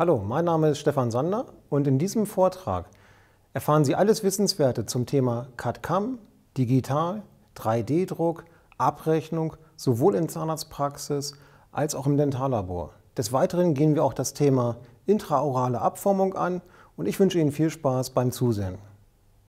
Hallo, mein Name ist Stefan Sander und in diesem Vortrag erfahren Sie alles Wissenswerte zum Thema CAD-CAM, Digital, 3D-Druck, Abrechnung, sowohl in Zahnarztpraxis als auch im Dentallabor. Des Weiteren gehen wir auch das Thema intraorale Abformung an und ich wünsche Ihnen viel Spaß beim Zusehen.